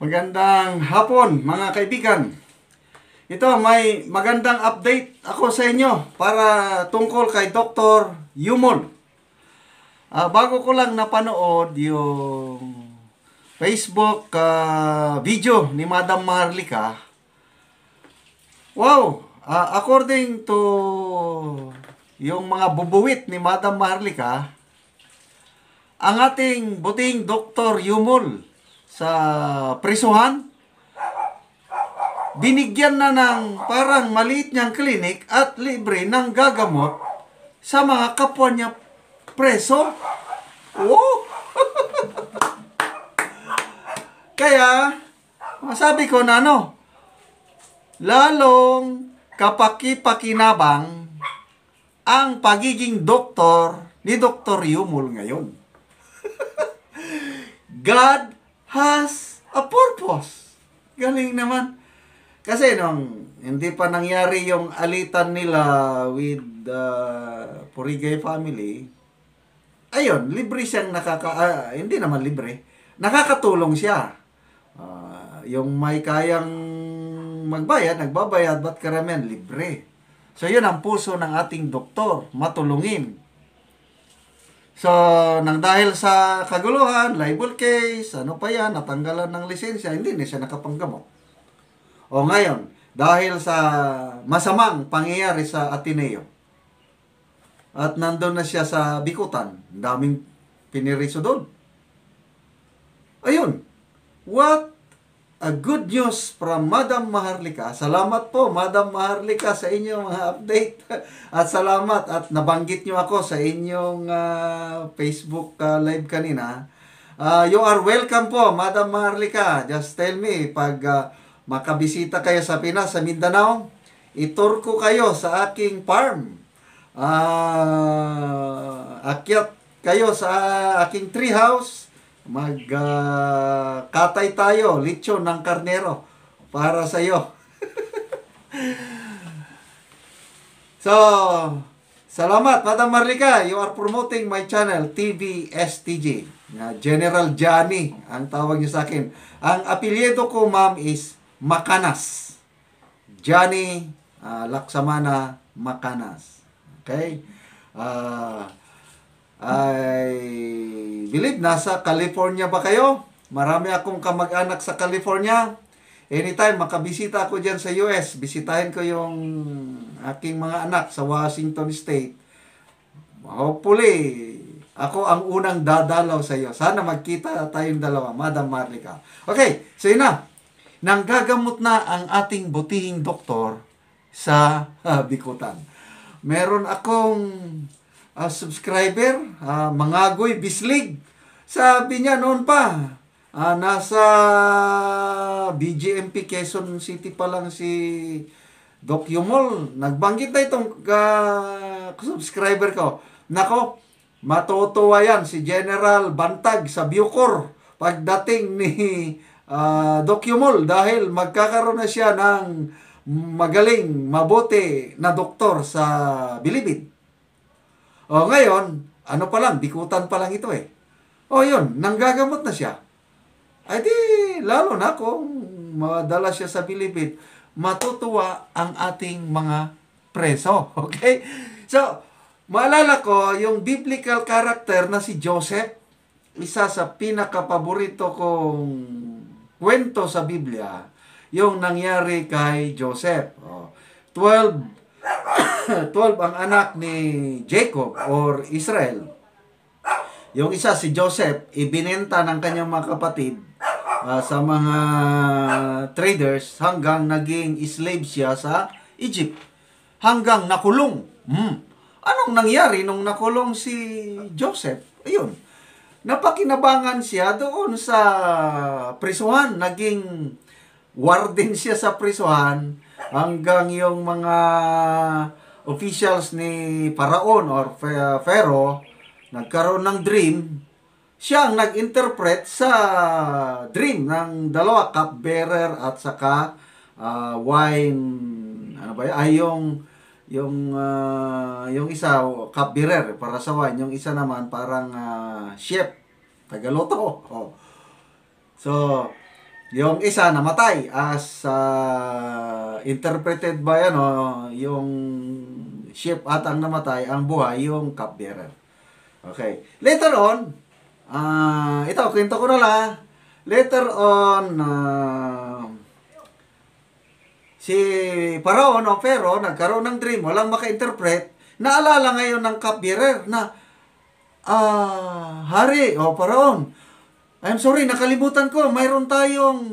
Magandang hapon mga kaibigan. Ito may magandang update ako sa inyo para tungkol kay Dr. Yumol. Uh, bago ko lang napanood yung Facebook uh, video ni Madam Marlika. Wow! Uh, according to yung mga bubuwit ni Madam Marlika, ang ating buting Dr. Yumol sa prisuhan, binigyan na ng parang maliit niyang clinic at libre ng gagamot sa mga kapwa niya preso. Wow! Kaya, masabi ko na ano, lalong kapakipakinabang ang pagiging doktor ni Dr. Yumul ngayon. God has a purpose. Galing naman. Kasi nung hindi pa nangyari yung alitan nila with the uh, family, ayun, libre siyang nakaka... Uh, hindi naman libre. Nakakatulong siya. Uh, yung may kayang magbayad, nagbabayad, ba't karamihan? Libre. So yun ang puso ng ating doktor, matulungin. So, nang dahil sa kaguluhan, libel case, ano pa yan, natanggalan ng lisensya, hindi na siya nakapanggamot. O ngayon, dahil sa masamang pangyayari sa Ateneo, at nandun na siya sa Bikutan, daming piniriso doon. Ayun, what a good news from Madam Maharlika. Salamat po, Madam Maharlika, sa inyong mga update. At salamat at nabanggit niyo ako sa inyong uh, Facebook uh, live kanina. Uh, you are welcome po, Madam Maharlika. Just tell me, pag uh, makabisita kayo sa Pinas, sa Mindanao, itur ko kayo sa aking farm. Uh, akyat kayo sa aking tree house magkatay uh, tayo, lechon ng karnero para sa iyo. so, salamat Madam Marlika, you are promoting my channel TVSTG. Na General Johnny ang tawag niyo sa akin. Ang apelyido ko ma'am is Makanas. Johnny uh, Laksamana Makanas. Okay? Uh, I believe nasa California ba kayo? Marami akong kamag-anak sa California. Anytime makabisita ako diyan sa US, bisitahin ko yung aking mga anak sa Washington State. Hopefully, ako ang unang dadalaw sa iyo. Sana magkita tayong dalawa, Madam Marlica. Okay, so yun na. gagamot na ang ating butihing doktor sa uh, Bikutan. Meron akong uh, subscriber, uh, Mangagoy Bislig. Sabi niya noon pa, uh, nasa BGMP Quezon City pa lang si Doc Yumol. Nagbanggit na itong uh, subscriber ko. Nako, matutuwa yan si General Bantag sa Bucor pagdating ni uh, Doc Yumol dahil magkakaroon na siya ng magaling, mabuti na doktor sa Bilibid. O oh, ngayon, ano pa lang, bikutan pa lang ito eh. O oh, yun, nanggagamot na siya. Ay di, lalo na kung madala siya sa Pilipin, matutuwa ang ating mga preso. Okay? So, maalala ko yung biblical character na si Joseph, isa sa pinakapaborito kong kwento sa Biblia, yung nangyari kay Joseph. Oh, 12 12 ang anak ni Jacob or Israel. Yung isa si Joseph, ibinenta ng kanyang mga kapatid uh, sa mga traders hanggang naging slave siya sa Egypt. Hanggang nakulong. Hmm. Anong nangyari nung nakulong si Joseph? Ayun. Napakinabangan siya doon sa prisuhan. Naging warden siya sa prisuhan hanggang yung mga officials ni Paraon or uh, Pharaoh nagkaroon ng dream, siya ang nag-interpret sa dream ng dalawa, cup bearer at saka uh, wine, ano ba yun? Ay, ah, yung, yung, uh, yung isa, cup bearer para sa wine. Yung isa naman, parang uh, chef, tagaloto. Oh. So, yung isa namatay as uh, interpreted by ano, yung ship at ang namatay, ang buhay yung cupbearer. Okay. Later on, uh, ito, kwento ko na lang. Later on, uh, si Paraon no, Pero nagkaroon ng dream, walang maka-interpret. Naalala ngayon ng cupbearer na, ah, uh, hari o oh, Paraon, I'm sorry, nakalimutan ko. Mayroon tayong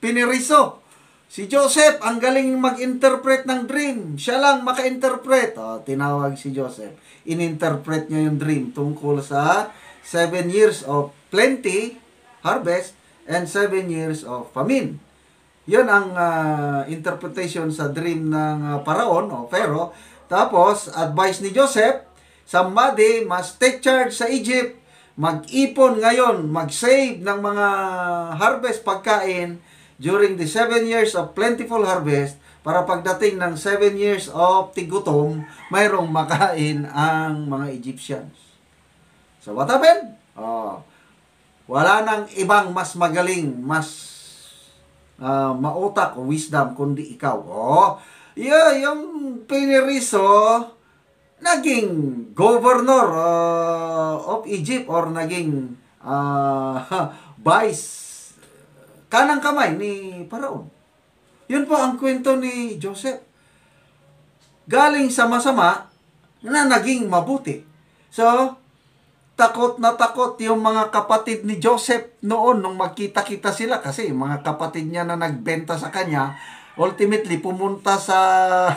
piniriso. Si Joseph, ang galing mag-interpret ng dream. Siya lang maka-interpret. O, oh, tinawag si Joseph. Ininterpret niya yung dream tungkol sa seven years of plenty, harvest, and seven years of famine. Yun ang uh, interpretation sa dream ng uh, ah, paraon o oh, pero. Tapos, advice ni Joseph, somebody must take charge sa Egypt mag-ipon ngayon, mag-save ng mga harvest pagkain during the seven years of plentiful harvest para pagdating ng seven years of tigutom, mayroong makain ang mga Egyptians. So what happened? Oh, wala nang ibang mas magaling, mas uh, mautak o wisdom kundi ikaw. Oh, yeah, yung piniriso, naging governor uh, of Egypt or naging uh, vice kanang kamay ni Paraon. Yun po ang kwento ni Joseph. Galing sa masama na naging mabuti. So, takot na takot yung mga kapatid ni Joseph noon nung magkita-kita sila kasi mga kapatid niya na nagbenta sa kanya ultimately pumunta sa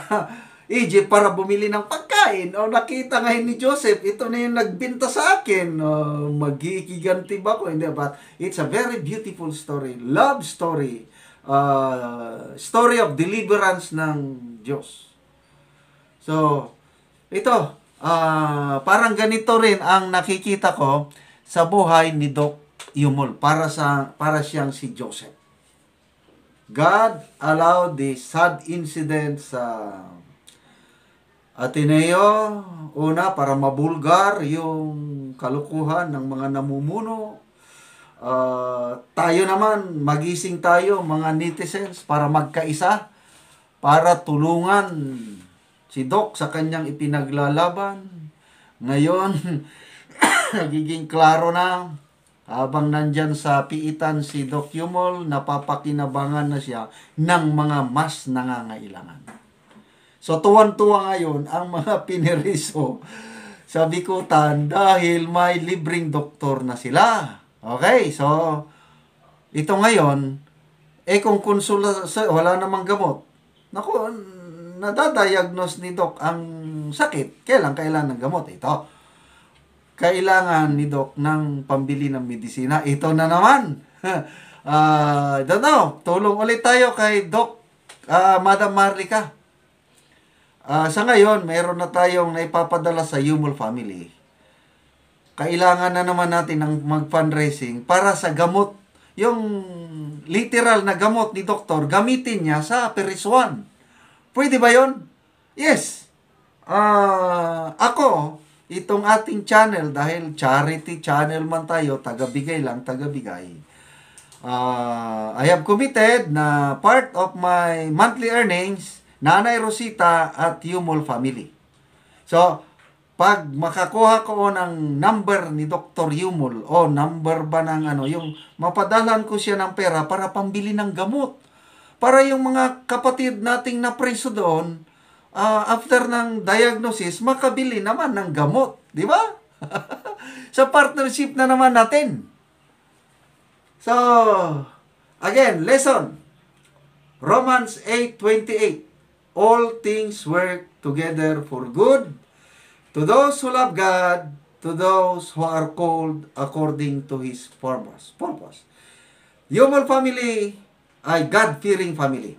Egypt eh, para bumili ng pagkain. O nakita ngayon ni Joseph, ito na yung nagbinta sa akin. O, magigiganti ba ko? Hindi, but it's a very beautiful story. Love story. Uh, story of deliverance ng Diyos. So, ito, uh, parang ganito rin ang nakikita ko sa buhay ni Doc Yumol para sa para siyang si Joseph. God allowed the sad incident sa uh, Ateneo, una para mabulgar yung kalukuhan ng mga namumuno. Uh, tayo naman, magising tayo mga netizens para magkaisa, para tulungan si Doc sa kanyang ipinaglalaban. Ngayon, nagiging klaro na habang nandyan sa piitan si Doc Yumol, napapakinabangan na siya ng mga mas nangangailangan. So tuwan-tuwa ngayon ang mga pineriso sa Bikutan dahil may libreng doktor na sila. Okay, so ito ngayon, eh kung konsula, wala namang gamot. Naku, nadadiagnose ni Doc ang sakit. Kailan kailan ng gamot? Ito. Kailangan ni Doc ng pambili ng medisina. Ito na naman. uh, don't know. Tulong ulit tayo kay Doc, uh, Madam Marika. Uh, sa ngayon, mayroon na tayong naipapadala sa Yumul Family. Kailangan na naman natin ng mag-fundraising para sa gamot. Yung literal na gamot ni doktor, gamitin niya sa Periswan. Pwede ba yon? Yes. Uh, ako, itong ating channel, dahil charity channel man tayo, tagabigay lang, tagabigay. Uh, I have committed na part of my monthly earnings Nanay Rosita at Yumol family. So, pag makakuha ko ng number ni Dr. Yumol o number ba ng ano, yung mapadalan ko siya ng pera para pambili ng gamot. Para yung mga kapatid nating na preso doon, uh, after ng diagnosis, makabili naman ng gamot. Di ba? Sa so, partnership na naman natin. So, again, lesson. Romans 8.28 all things work together for good to those who love God, to those who are called according to His purpose. Purpose. Human family ay God-fearing family.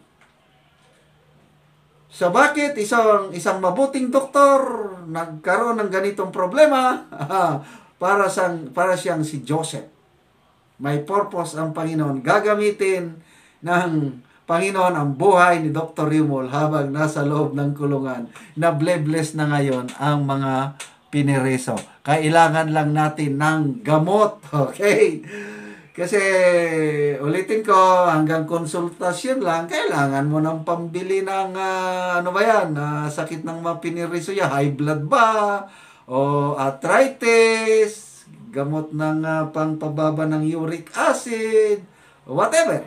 So bakit isang isang mabuting doktor nagkaroon ng ganitong problema para sang para siyang si Joseph. May purpose ang Panginoon gagamitin ng Panginoon, ang buhay ni Dr. Rimol habang nasa loob ng kulungan na blebles na ngayon ang mga pinereso. Kailangan lang natin ng gamot. Okay? Kasi, ulitin ko, hanggang konsultasyon lang, kailangan mo ng pambili ng, uh, ano ba yan, uh, sakit ng mga pinereso yan, high blood ba, o arthritis, gamot ng uh, pangpababa ng uric acid, whatever.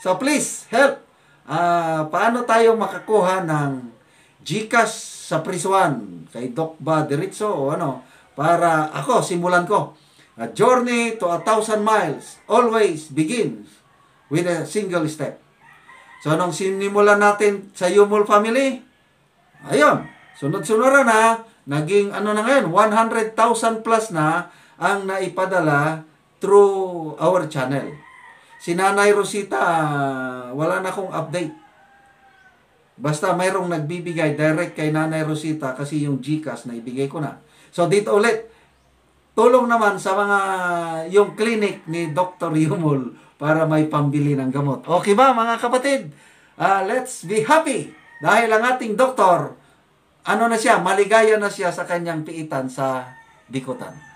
So please, help. Uh, paano tayo makakuha ng Gcash sa Prisuan kay Doc ba diretso o ano para ako simulan ko. A journey to a thousand miles always begins with a single step. So nung sinimulan natin sa Yumul family, ayun, sunod-sunod na, naging ano na ngayon, 100,000 plus na ang naipadala through our channel. Si Nanay Rosita, wala na akong update. Basta mayroong nagbibigay direct kay Nanay Rosita kasi yung GCash na ibigay ko na. So dito ulit, tulong naman sa mga yung clinic ni Dr. Yumol para may pambili ng gamot. Okay ba mga kapatid? Uh, let's be happy dahil ang ating doktor, ano na siya, maligaya na siya sa kanyang piitan sa dikutan.